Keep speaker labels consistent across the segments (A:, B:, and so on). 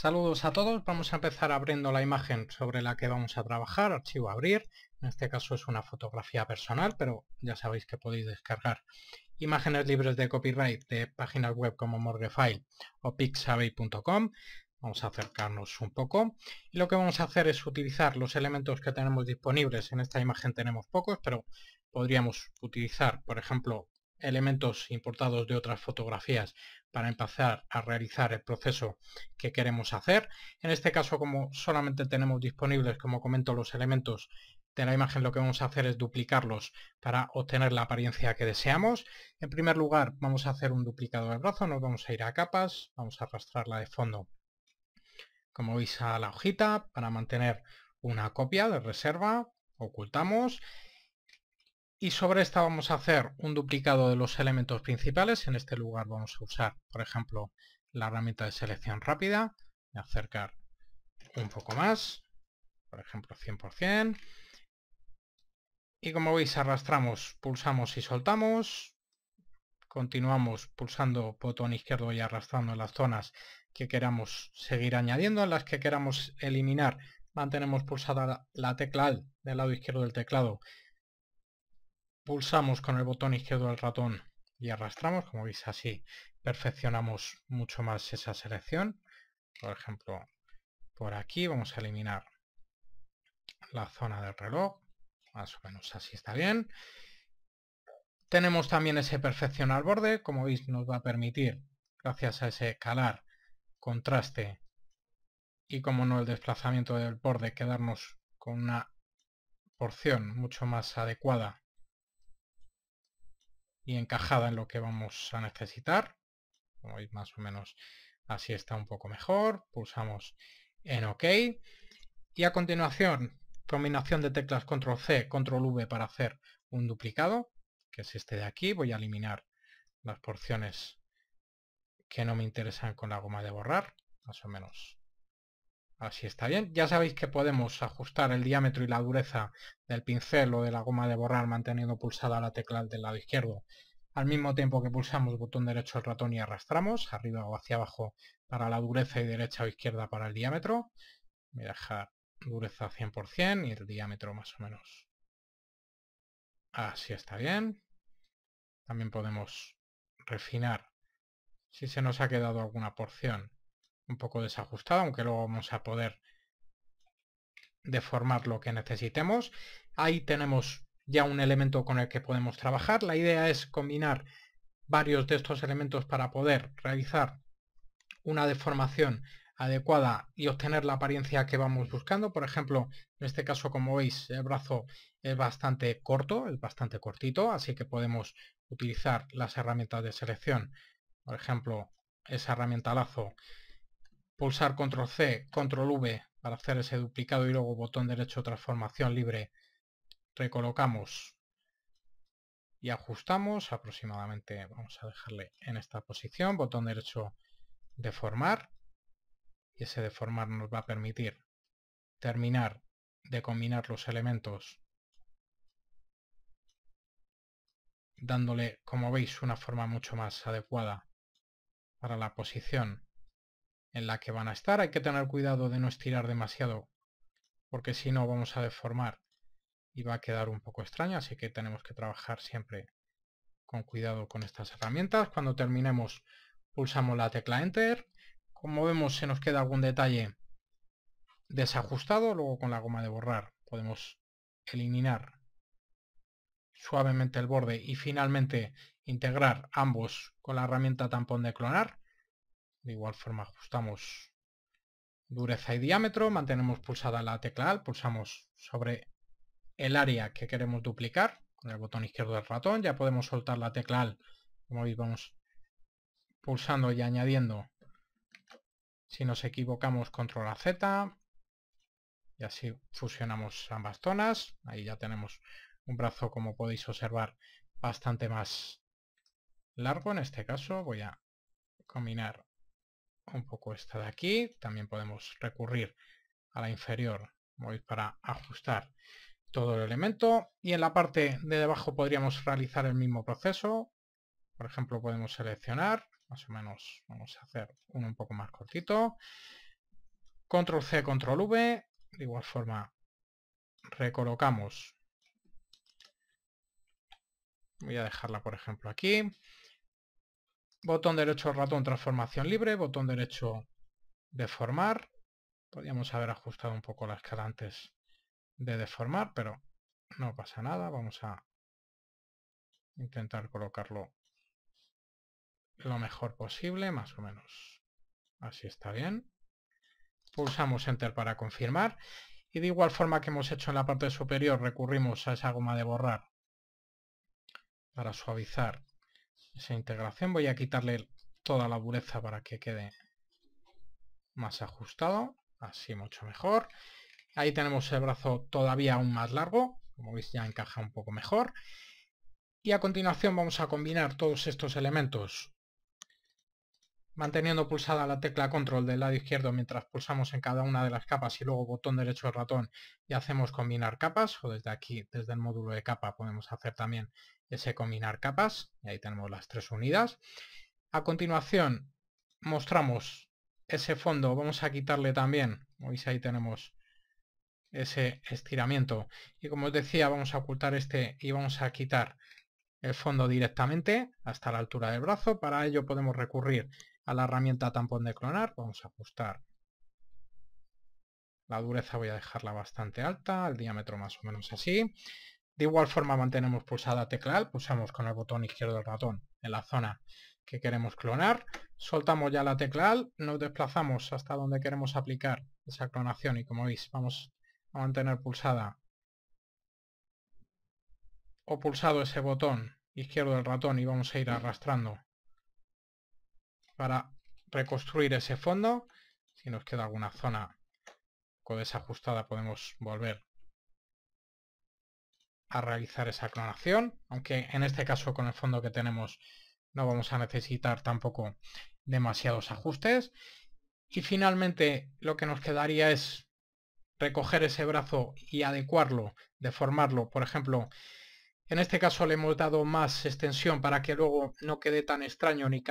A: Saludos a todos, vamos a empezar abriendo la imagen sobre la que vamos a trabajar, archivo abrir, en este caso es una fotografía personal, pero ya sabéis que podéis descargar imágenes libres de copyright de páginas web como Morgefile o pixabay.com, vamos a acercarnos un poco y lo que vamos a hacer es utilizar los elementos que tenemos disponibles en esta imagen tenemos pocos pero podríamos utilizar por ejemplo elementos importados de otras fotografías para empezar a realizar el proceso que queremos hacer. En este caso, como solamente tenemos disponibles, como comento, los elementos de la imagen, lo que vamos a hacer es duplicarlos para obtener la apariencia que deseamos. En primer lugar, vamos a hacer un duplicado del brazo, nos vamos a ir a capas, vamos a arrastrarla de fondo, como veis, a la hojita para mantener una copia de reserva, ocultamos y sobre esta vamos a hacer un duplicado de los elementos principales. En este lugar vamos a usar, por ejemplo, la herramienta de selección rápida. Voy acercar un poco más, por ejemplo 100%. Y como veis arrastramos, pulsamos y soltamos. Continuamos pulsando botón izquierdo y arrastrando en las zonas que queramos seguir añadiendo. En las que queramos eliminar mantenemos pulsada la tecla del lado izquierdo del teclado pulsamos con el botón izquierdo del ratón y arrastramos, como veis así perfeccionamos mucho más esa selección. Por ejemplo, por aquí vamos a eliminar la zona del reloj, más o menos así está bien. Tenemos también ese perfeccionar borde, como veis nos va a permitir, gracias a ese calar, contraste y como no el desplazamiento del borde, quedarnos con una porción mucho más adecuada encajada en lo que vamos a necesitar. más o menos así está un poco mejor. Pulsamos en OK. Y a continuación, combinación de teclas Control C, Control V para hacer un duplicado, que es este de aquí. Voy a eliminar las porciones que no me interesan con la goma de borrar, más o menos Así está bien. Ya sabéis que podemos ajustar el diámetro y la dureza del pincel o de la goma de borrar manteniendo pulsada la tecla del lado izquierdo. Al mismo tiempo que pulsamos botón derecho del ratón y arrastramos, arriba o hacia abajo para la dureza y derecha o izquierda para el diámetro. Voy a dejar dureza 100% y el diámetro más o menos. Así está bien. También podemos refinar si se nos ha quedado alguna porción un poco desajustada, aunque luego vamos a poder deformar lo que necesitemos. Ahí tenemos ya un elemento con el que podemos trabajar. La idea es combinar varios de estos elementos para poder realizar una deformación adecuada y obtener la apariencia que vamos buscando. Por ejemplo, en este caso, como veis, el brazo es bastante corto, es bastante cortito, así que podemos utilizar las herramientas de selección. Por ejemplo, esa herramienta lazo pulsar control C, control V para hacer ese duplicado y luego botón derecho transformación libre, recolocamos y ajustamos aproximadamente, vamos a dejarle en esta posición, botón derecho deformar y ese deformar nos va a permitir terminar de combinar los elementos dándole, como veis, una forma mucho más adecuada para la posición en la que van a estar. Hay que tener cuidado de no estirar demasiado porque si no vamos a deformar y va a quedar un poco extraño. Así que tenemos que trabajar siempre con cuidado con estas herramientas. Cuando terminemos pulsamos la tecla Enter. Como vemos se nos queda algún detalle desajustado. Luego con la goma de borrar podemos eliminar suavemente el borde y finalmente integrar ambos con la herramienta tampón de clonar. De igual forma ajustamos dureza y diámetro, mantenemos pulsada la tecla pulsamos sobre el área que queremos duplicar con el botón izquierdo del ratón, ya podemos soltar la tecla como veis vamos pulsando y añadiendo, si nos equivocamos control a Z, y así fusionamos ambas zonas, ahí ya tenemos un brazo como podéis observar bastante más largo en este caso, voy a combinar un poco esta de aquí. También podemos recurrir a la inferior voy para ajustar todo el elemento. Y en la parte de debajo podríamos realizar el mismo proceso. Por ejemplo, podemos seleccionar, más o menos vamos a hacer uno un poco más cortito. Control C, Control V. De igual forma recolocamos. Voy a dejarla, por ejemplo, aquí. Botón derecho ratón transformación libre, botón derecho deformar. Podríamos haber ajustado un poco la escala antes de deformar, pero no pasa nada. Vamos a intentar colocarlo lo mejor posible, más o menos así está bien. Pulsamos Enter para confirmar. Y de igual forma que hemos hecho en la parte superior, recurrimos a esa goma de borrar para suavizar esa integración. Voy a quitarle toda la dureza para que quede más ajustado. Así mucho mejor. Ahí tenemos el brazo todavía aún más largo. Como veis ya encaja un poco mejor. Y a continuación vamos a combinar todos estos elementos manteniendo pulsada la tecla control del lado izquierdo mientras pulsamos en cada una de las capas y luego botón derecho del ratón y hacemos combinar capas o desde aquí, desde el módulo de capa podemos hacer también ese combinar capas, y ahí tenemos las tres unidas. A continuación mostramos ese fondo, vamos a quitarle también, veis ahí tenemos ese estiramiento. Y como os decía, vamos a ocultar este y vamos a quitar el fondo directamente hasta la altura del brazo. Para ello podemos recurrir a la herramienta tampón de clonar. Vamos a ajustar la dureza, voy a dejarla bastante alta, el diámetro más o menos así. De igual forma mantenemos pulsada tecla pulsamos con el botón izquierdo del ratón en la zona que queremos clonar, soltamos ya la tecla nos desplazamos hasta donde queremos aplicar esa clonación y como veis vamos a mantener pulsada o pulsado ese botón izquierdo del ratón y vamos a ir arrastrando para reconstruir ese fondo. Si nos queda alguna zona desajustada podemos volver a realizar esa clonación, aunque en este caso con el fondo que tenemos no vamos a necesitar tampoco demasiados ajustes. Y finalmente lo que nos quedaría es recoger ese brazo y adecuarlo, deformarlo. Por ejemplo, en este caso le hemos dado más extensión para que luego no quede tan extraño ni,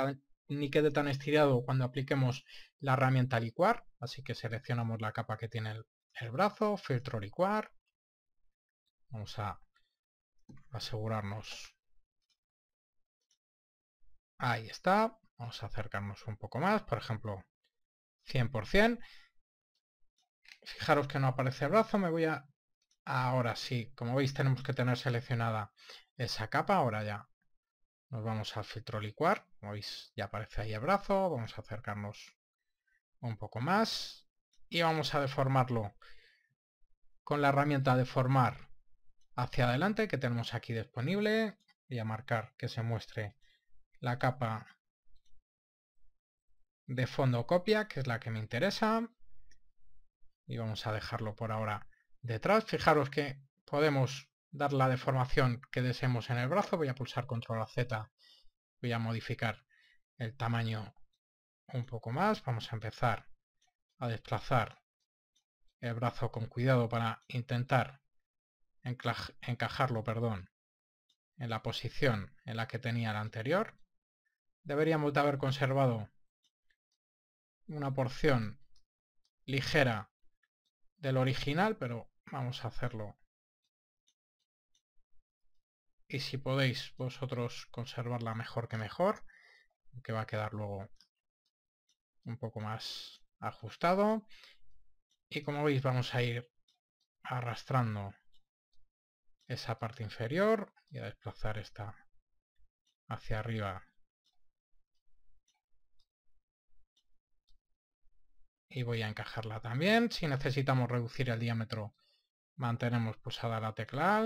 A: ni quede tan estirado cuando apliquemos la herramienta licuar. Así que seleccionamos la capa que tiene el, el brazo, filtro licuar. Vamos a asegurarnos. Ahí está. Vamos a acercarnos un poco más, por ejemplo, 100%. Fijaros que no aparece el brazo, me voy a... Ahora sí, como veis tenemos que tener seleccionada esa capa, ahora ya nos vamos al filtro licuar, como veis ya aparece ahí el brazo, vamos a acercarnos un poco más y vamos a deformarlo con la herramienta deformar hacia adelante que tenemos aquí disponible. Voy a marcar que se muestre la capa de fondo copia, que es la que me interesa. Y vamos a dejarlo por ahora detrás. Fijaros que podemos dar la deformación que deseemos en el brazo. Voy a pulsar control Z. Voy a modificar el tamaño un poco más. Vamos a empezar a desplazar el brazo con cuidado para intentar encajarlo perdón, en la posición en la que tenía la anterior. Deberíamos de haber conservado una porción ligera del original, pero vamos a hacerlo. Y si podéis vosotros conservarla mejor que mejor, que va a quedar luego un poco más ajustado. Y como veis vamos a ir arrastrando esa parte inferior y a desplazar esta hacia arriba y voy a encajarla también. Si necesitamos reducir el diámetro, mantenemos pulsada la tecla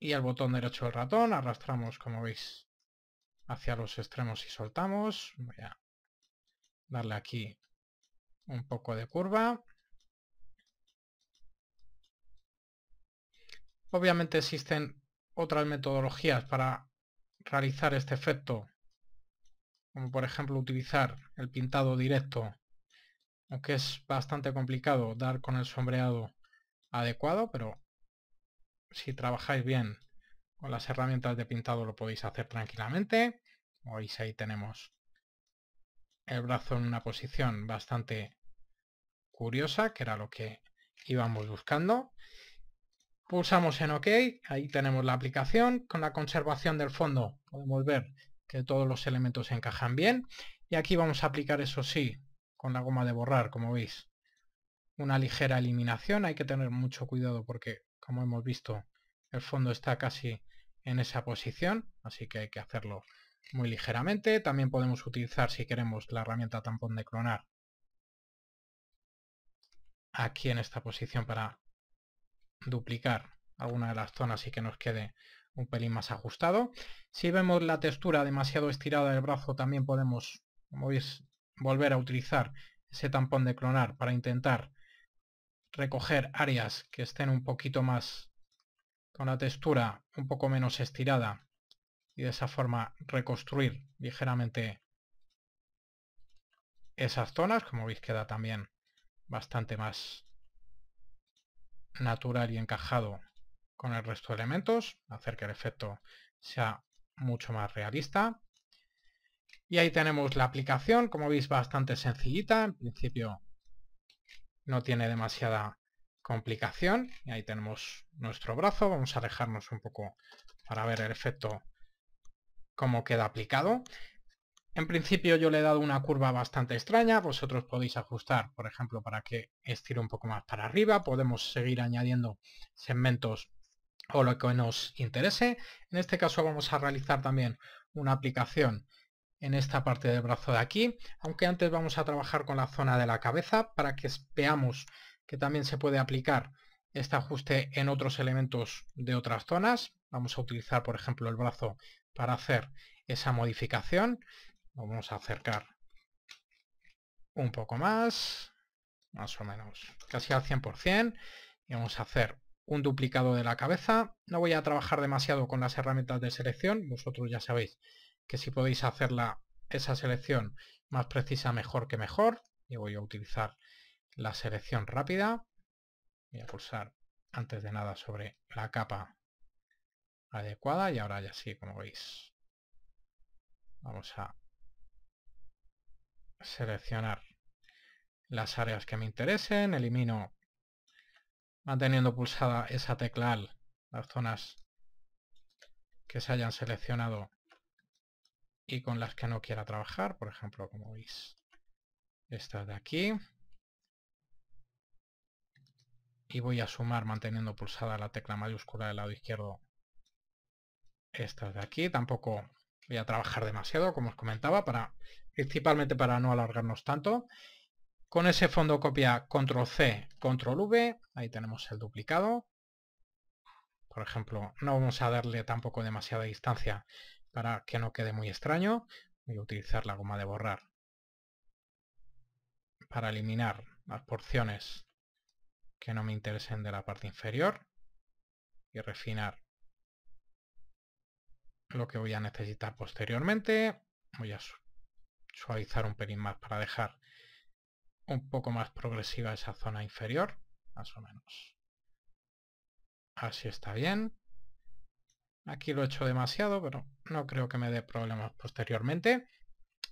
A: y el botón derecho del ratón, arrastramos, como veis, hacia los extremos y soltamos. Voy a darle aquí un poco de curva. Obviamente existen otras metodologías para realizar este efecto, como por ejemplo utilizar el pintado directo, aunque es bastante complicado dar con el sombreado adecuado, pero si trabajáis bien con las herramientas de pintado lo podéis hacer tranquilamente. Como veis ahí tenemos el brazo en una posición bastante curiosa, que era lo que íbamos buscando. Pulsamos en OK, ahí tenemos la aplicación. Con la conservación del fondo podemos ver que todos los elementos encajan bien. Y aquí vamos a aplicar, eso sí, con la goma de borrar, como veis, una ligera eliminación. Hay que tener mucho cuidado porque, como hemos visto, el fondo está casi en esa posición, así que hay que hacerlo muy ligeramente. También podemos utilizar, si queremos, la herramienta tampón de clonar aquí en esta posición para duplicar alguna de las zonas y que nos quede un pelín más ajustado. Si vemos la textura demasiado estirada del brazo también podemos, como veis, volver a utilizar ese tampón de clonar para intentar recoger áreas que estén un poquito más con la textura un poco menos estirada y de esa forma reconstruir ligeramente esas zonas, como veis queda también bastante más natural y encajado con el resto de elementos, hacer que el efecto sea mucho más realista. Y ahí tenemos la aplicación, como veis bastante sencillita, en principio no tiene demasiada complicación. Y ahí tenemos nuestro brazo, vamos a alejarnos un poco para ver el efecto cómo queda aplicado. En principio yo le he dado una curva bastante extraña, vosotros podéis ajustar, por ejemplo, para que estire un poco más para arriba, podemos seguir añadiendo segmentos o lo que nos interese. En este caso vamos a realizar también una aplicación en esta parte del brazo de aquí, aunque antes vamos a trabajar con la zona de la cabeza para que veamos que también se puede aplicar este ajuste en otros elementos de otras zonas. Vamos a utilizar, por ejemplo, el brazo para hacer esa modificación vamos a acercar un poco más, más o menos, casi al 100%, y vamos a hacer un duplicado de la cabeza. No voy a trabajar demasiado con las herramientas de selección, vosotros ya sabéis que si podéis hacer esa selección más precisa mejor que mejor. y voy a utilizar la selección rápida. Voy a pulsar antes de nada sobre la capa adecuada y ahora ya sí, como veis, vamos a seleccionar las áreas que me interesen, elimino manteniendo pulsada esa tecla las zonas que se hayan seleccionado y con las que no quiera trabajar, por ejemplo, como veis, estas de aquí. Y voy a sumar manteniendo pulsada la tecla mayúscula del lado izquierdo estas de aquí. Tampoco voy a trabajar demasiado, como os comentaba, para principalmente para no alargarnos tanto. Con ese fondo copia control C, control V, ahí tenemos el duplicado. Por ejemplo, no vamos a darle tampoco demasiada distancia para que no quede muy extraño. Voy a utilizar la goma de borrar para eliminar las porciones que no me interesen de la parte inferior y refinar lo que voy a necesitar posteriormente. Voy a suavizar un pelín más para dejar un poco más progresiva esa zona inferior, más o menos. Así está bien. Aquí lo he hecho demasiado, pero no creo que me dé problemas posteriormente.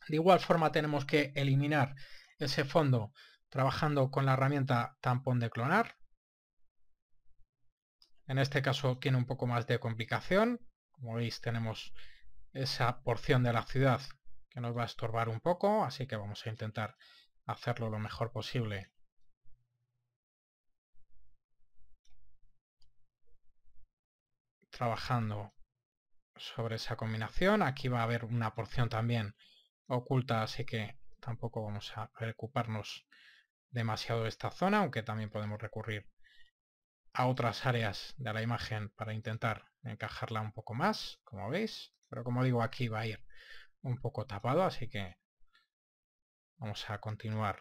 A: De igual forma tenemos que eliminar ese fondo trabajando con la herramienta tampón de clonar. En este caso tiene un poco más de complicación. Como veis tenemos esa porción de la ciudad que nos va a estorbar un poco, así que vamos a intentar hacerlo lo mejor posible. Trabajando sobre esa combinación. Aquí va a haber una porción también oculta, así que tampoco vamos a preocuparnos demasiado de esta zona, aunque también podemos recurrir a otras áreas de la imagen para intentar encajarla un poco más, como veis. Pero como digo, aquí va a ir un poco tapado, así que vamos a continuar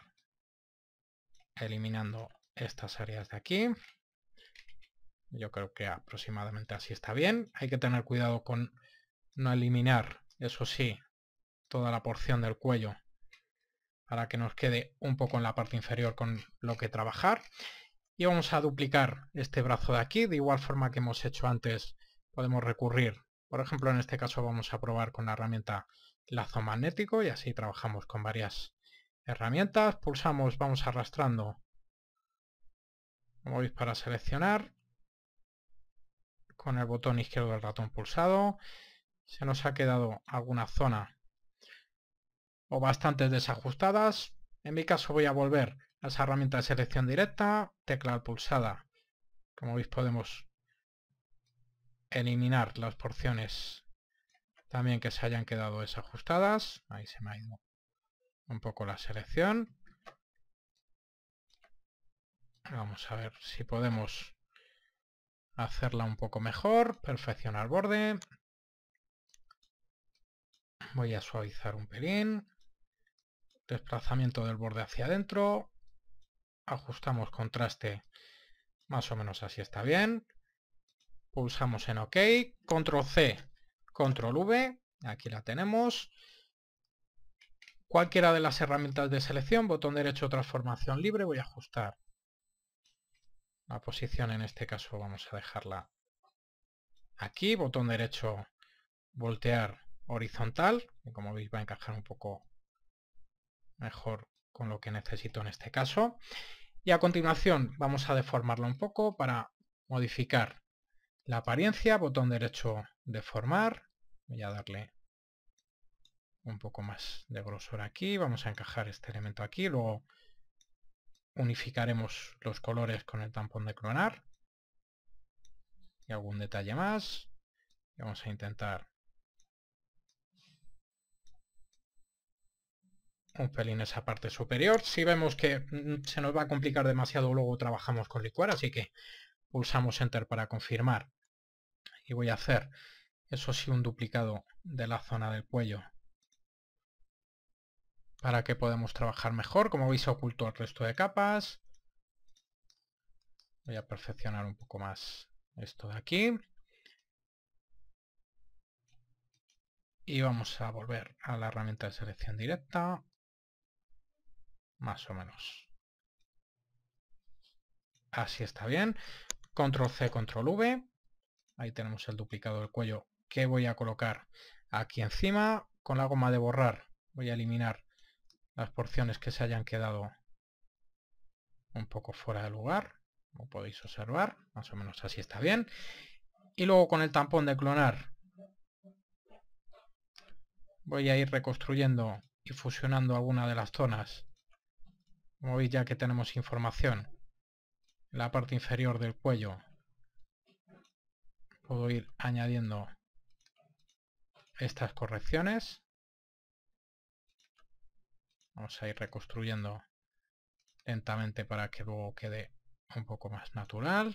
A: eliminando estas áreas de aquí. Yo creo que aproximadamente así está bien. Hay que tener cuidado con no eliminar, eso sí, toda la porción del cuello para que nos quede un poco en la parte inferior con lo que trabajar. Y vamos a duplicar este brazo de aquí, de igual forma que hemos hecho antes, podemos recurrir. Por ejemplo, en este caso vamos a probar con la herramienta lazo magnético y así trabajamos con varias herramientas. Pulsamos, vamos arrastrando, como veis para seleccionar, con el botón izquierdo del ratón pulsado. Se nos ha quedado alguna zona o bastantes desajustadas. En mi caso voy a volver a esa herramienta de selección directa, tecla pulsada. Como veis podemos eliminar las porciones también que se hayan quedado desajustadas. Ahí se me ha ido un poco la selección. Vamos a ver si podemos hacerla un poco mejor. Perfeccionar borde. Voy a suavizar un pelín. Desplazamiento del borde hacia adentro. Ajustamos contraste. Más o menos así está bien. Pulsamos en OK. Control C Control V, aquí la tenemos. Cualquiera de las herramientas de selección, botón derecho transformación libre, voy a ajustar la posición, en este caso vamos a dejarla aquí, botón derecho voltear horizontal, como veis va a encajar un poco mejor con lo que necesito en este caso. Y a continuación vamos a deformarlo un poco para modificar la apariencia, botón derecho de formar, Voy a darle un poco más de grosor aquí. Vamos a encajar este elemento aquí. Luego unificaremos los colores con el tampón de clonar. Y algún detalle más. vamos a intentar un pelín esa parte superior. Si vemos que mm, se nos va a complicar demasiado, luego trabajamos con licuar, así que pulsamos Enter para confirmar y voy a hacer eso sí un duplicado de la zona del cuello para que podamos trabajar mejor como veis oculto el resto de capas voy a perfeccionar un poco más esto de aquí y vamos a volver a la herramienta de selección directa más o menos así está bien control C, control V. Ahí tenemos el duplicado del cuello que voy a colocar aquí encima. Con la goma de borrar voy a eliminar las porciones que se hayan quedado un poco fuera de lugar. Como podéis observar, más o menos así está bien. Y luego con el tampón de clonar voy a ir reconstruyendo y fusionando alguna de las zonas. Como veis ya que tenemos información la parte inferior del cuello puedo ir añadiendo estas correcciones vamos a ir reconstruyendo lentamente para que luego quede un poco más natural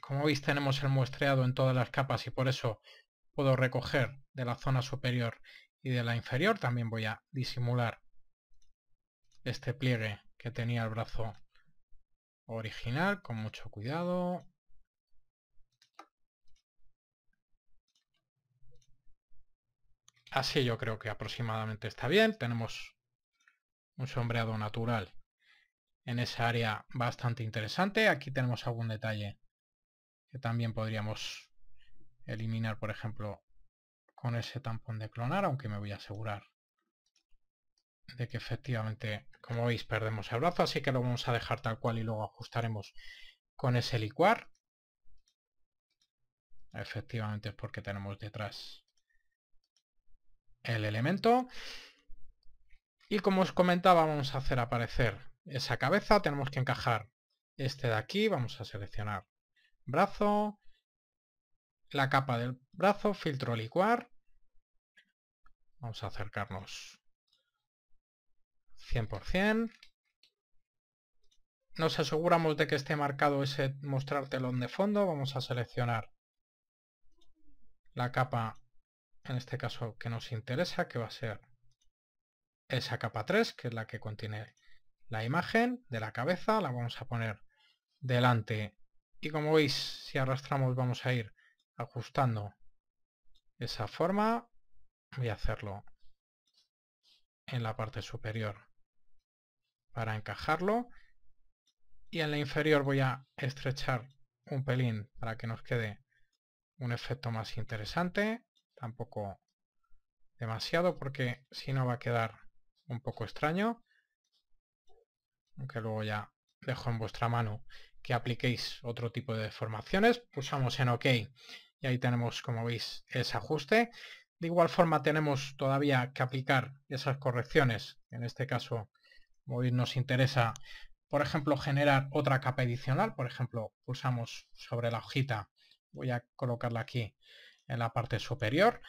A: como veis tenemos el muestreado en todas las capas y por eso puedo recoger de la zona superior y de la inferior también voy a disimular este pliegue que tenía el brazo original con mucho cuidado. Así yo creo que aproximadamente está bien. Tenemos un sombreado natural en esa área bastante interesante. Aquí tenemos algún detalle que también podríamos eliminar, por ejemplo, con ese tampón de clonar, aunque me voy a asegurar de que efectivamente, como veis, perdemos el brazo, así que lo vamos a dejar tal cual y luego ajustaremos con ese licuar. Efectivamente es porque tenemos detrás el elemento. Y como os comentaba, vamos a hacer aparecer esa cabeza. Tenemos que encajar este de aquí. Vamos a seleccionar brazo, la capa del brazo, filtro licuar. Vamos a acercarnos 100%. Nos aseguramos de que esté marcado ese mostrar telón de fondo. Vamos a seleccionar la capa, en este caso, que nos interesa, que va a ser esa capa 3, que es la que contiene la imagen de la cabeza. La vamos a poner delante. Y como veis, si arrastramos vamos a ir ajustando esa forma. Voy a hacerlo en la parte superior para encajarlo. Y en la inferior voy a estrechar un pelín para que nos quede un efecto más interesante. Tampoco demasiado porque si no va a quedar un poco extraño. Aunque luego ya dejo en vuestra mano que apliquéis otro tipo de deformaciones. Pulsamos en OK y ahí tenemos, como veis, ese ajuste. De igual forma tenemos todavía que aplicar esas correcciones, en este caso nos interesa, por ejemplo, generar otra capa adicional. Por ejemplo, pulsamos sobre la hojita. Voy a colocarla aquí en la parte superior.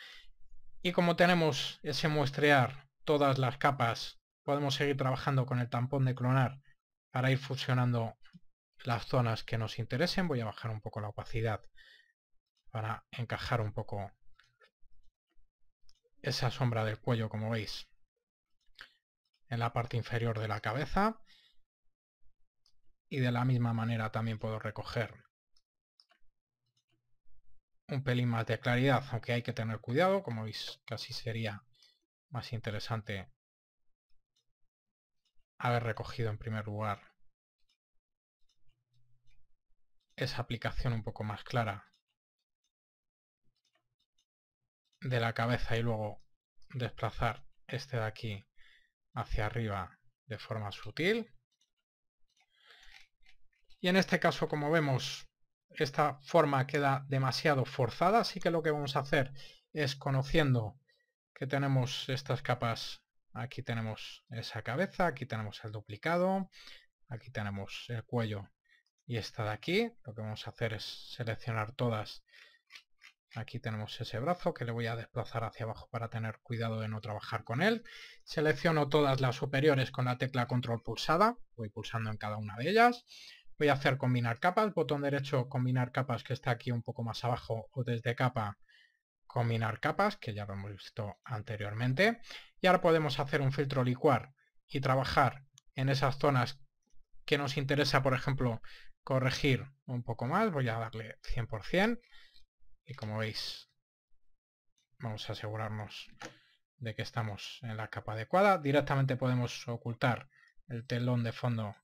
A: Y como tenemos ese muestrear todas las capas, podemos seguir trabajando con el tampón de clonar para ir fusionando las zonas que nos interesen. Voy a bajar un poco la opacidad para encajar un poco esa sombra del cuello, como veis en la parte inferior de la cabeza. Y de la misma manera también puedo recoger un pelín más de claridad, aunque hay que tener cuidado, como veis casi sería más interesante haber recogido en primer lugar esa aplicación un poco más clara de la cabeza y luego desplazar este de aquí hacia arriba de forma sutil. Y en este caso, como vemos, esta forma queda demasiado forzada, así que lo que vamos a hacer es conociendo que tenemos estas capas, aquí tenemos esa cabeza, aquí tenemos el duplicado, aquí tenemos el cuello y esta de aquí, lo que vamos a hacer es seleccionar todas Aquí tenemos ese brazo que le voy a desplazar hacia abajo para tener cuidado de no trabajar con él. Selecciono todas las superiores con la tecla control pulsada. Voy pulsando en cada una de ellas. Voy a hacer combinar capas. Botón derecho combinar capas que está aquí un poco más abajo o desde capa combinar capas que ya lo hemos visto anteriormente. Y ahora podemos hacer un filtro licuar y trabajar en esas zonas que nos interesa, por ejemplo, corregir un poco más. Voy a darle 100% y como veis vamos a asegurarnos de que estamos en la capa adecuada directamente podemos ocultar el telón de fondo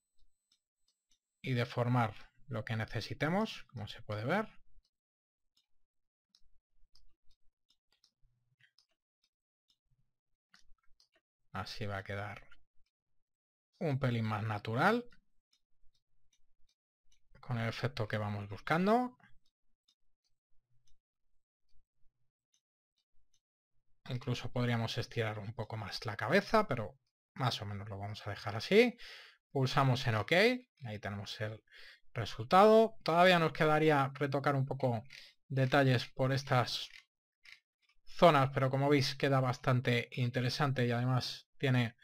A: y deformar lo que necesitemos como se puede ver así va a quedar un pelín más natural con el efecto que vamos buscando Incluso podríamos estirar un poco más la cabeza, pero más o menos lo vamos a dejar así. Pulsamos en OK, ahí tenemos el resultado. Todavía nos quedaría retocar un poco detalles por estas zonas, pero como veis queda bastante interesante y además tiene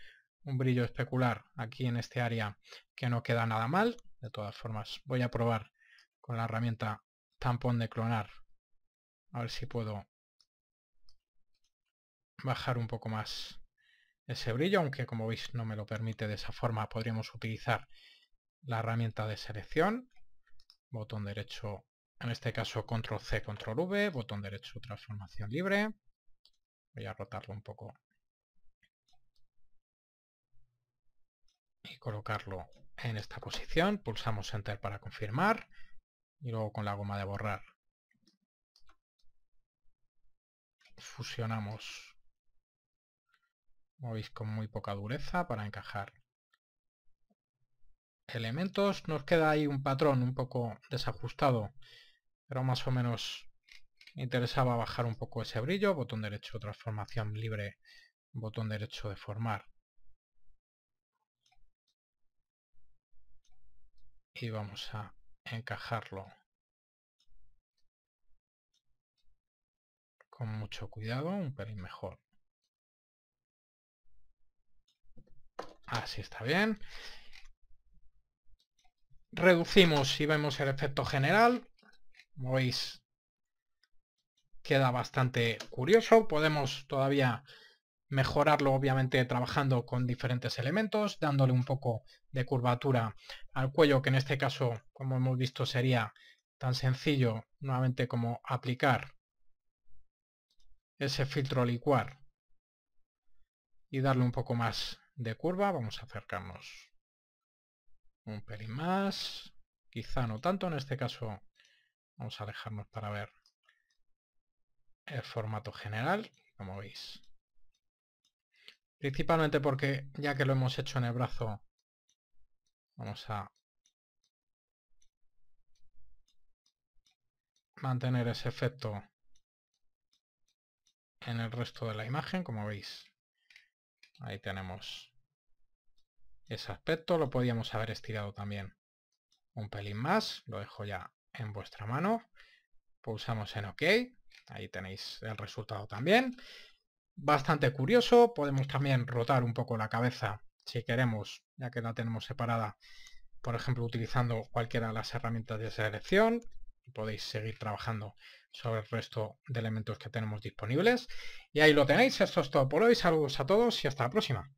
A: un brillo especular aquí en este área que no queda nada mal. De todas formas, voy a probar con la herramienta tampón de clonar, a ver si puedo bajar un poco más ese brillo, aunque como veis no me lo permite de esa forma, podríamos utilizar la herramienta de selección, botón derecho, en este caso control C, control V, botón derecho transformación libre, voy a rotarlo un poco y colocarlo en esta posición, pulsamos enter para confirmar y luego con la goma de borrar fusionamos veis, con muy poca dureza para encajar. Elementos, nos queda ahí un patrón un poco desajustado, pero más o menos interesaba bajar un poco ese brillo. Botón derecho, transformación libre, botón derecho, deformar. y vamos a encajarlo con mucho cuidado, un pelín mejor. Así está bien. Reducimos y vemos el efecto general. Como veis, queda bastante curioso. Podemos todavía mejorarlo, obviamente, trabajando con diferentes elementos, dándole un poco de curvatura al cuello, que en este caso, como hemos visto, sería tan sencillo, nuevamente, como aplicar ese filtro licuar y darle un poco más de curva vamos a acercarnos un pelín más. Quizá no tanto, en este caso vamos a alejarnos para ver el formato general, como veis. Principalmente porque ya que lo hemos hecho en el brazo, vamos a mantener ese efecto en el resto de la imagen, como veis. Ahí tenemos ese aspecto lo podíamos haber estirado también un pelín más. Lo dejo ya en vuestra mano. Pulsamos en OK. Ahí tenéis el resultado también. Bastante curioso. Podemos también rotar un poco la cabeza si queremos, ya que la tenemos separada. Por ejemplo, utilizando cualquiera de las herramientas de selección. Podéis seguir trabajando sobre el resto de elementos que tenemos disponibles. Y ahí lo tenéis. Esto es todo por hoy. Saludos a todos y hasta la próxima.